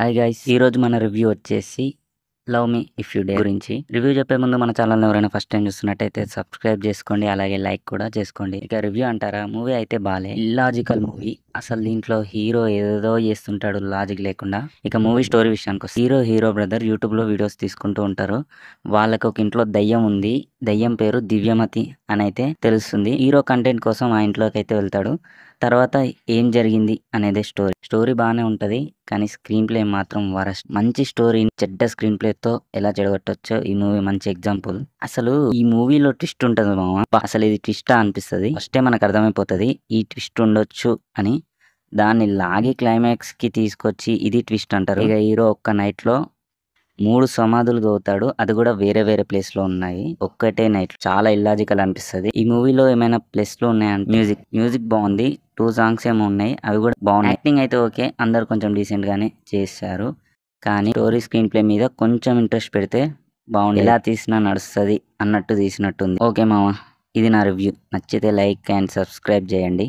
hi guys ఈరోజు మన review వచ్చేసి love me if you dare గురించి రివ్యూ చెప్పే ముందు మన ఛానల్ని ఎవరైనా ఫస్ట్ టైం చూస్తున్నట్టయితే సబ్స్క్రైబ్ చేసుకోండి అలాగే లైక్ కూడా చేసుకోండి ఇక రివ్యూ అంటారా మూవీ అయితే బాలే ఇల్లాజికల్ మూవీ అసలు దీంట్లో హీరో ఏదో చేస్తుంటాడు లాజిక్ లేకుండా ఇక మూవీ స్టోరీ విషయానికి హీరో హీరో బ్రదర్ యూట్యూబ్లో వీడియోస్ తీసుకుంటూ ఉంటారు వాళ్ళకి ఒక ఇంట్లో దయ్యం ఉంది దయ్యం పేరు దివ్యమతి అని అయితే తెలుస్తుంది హీరో కంటెంట్ కోసం ఆ ఇంట్లోకి అయితే వెళ్తాడు తర్వాత ఏం జరిగింది అనేది స్టోరీ స్టోరీ బాగానే ఉంటుంది కానీ స్క్రీన్ ప్లే మాత్రం వరస్ట్ మంచి స్టోరీ చెడ్డ స్క్రీన్ ప్లేతో ఎలా చెడగొట్టచ్చో ఈ మూవీ మంచి ఎగ్జాంపుల్ అసలు ఈ మూవీలో ట్విస్ట్ ఉంటుంది మామ అసలు ఇది ట్విస్ట్ అనిపిస్తుంది ఫస్ట్ మనకు అర్థమైపోతుంది ఈ ట్విస్ట్ ఉండొచ్చు అని దాన్ని లాగి క్లైమాక్స్ కి తీసుకొచ్చి ఇది ట్విస్ట్ అంటారు ఇక హీరో ఒక్క నైట్ లో మూడు సమాధులు అవుతాడు అది కూడా వేరే వేరే ప్లేస్ లో ఉన్నాయి ఒక్కటే నైట్ చాలా ఇల్లాజికల్ అనిపిస్తుంది ఈ మూవీలో ఏమైనా ప్లేస్ లో ఉన్నాయంటే మ్యూజిక్ మ్యూజిక్ బాగుంది టూ సాంగ్స్ ఏమో ఉన్నాయి అవి కూడా బాగున్నాయి యాక్టింగ్ అయితే ఓకే అందరు కొంచెం డీసెంట్ గానే చేశారు కానీ స్టోరీ స్క్రీన్ ప్లే మీద కొంచెం ఇంట్రెస్ట్ పెడితే బాగుంది ఎలా తీసినా నడుస్తుంది అన్నట్టు తీసినట్టుంది ఓకే మామ ఇది నా రివ్యూ నచ్చితే లైక్ అండ్ సబ్స్క్రైబ్ చేయండి